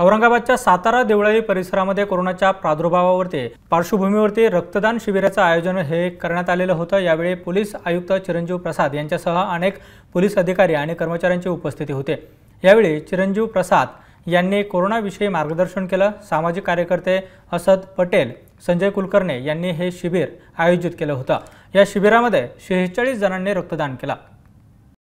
औरंगाबादच्या सातारा देवळाई परिसरामध्ये कोरोनाच्या प्रादुर्भावावरती पार्श्वभूमीवरती रक्तदान शिबिराचं आयोजन हे करण्यात आलेलं होतं यावेळी पोलीस आयुक्त चिरंजीव प्रसाद यांच्यासह अनेक पोलीस अधिकारी आणि कर्मचाऱ्यांची उपस्थिती होते यावेळी चिरंजीव प्रसाद यांनी कोरोनाविषयी मार्गदर्शन केलं सामाजिक कार्यकर्ते असद पटेल संजय कुलकर्णी यांनी हे शिबिर आयोजित केलं होतं या शिबिरामध्ये शेहेचाळीस जणांनी रक्तदान केलं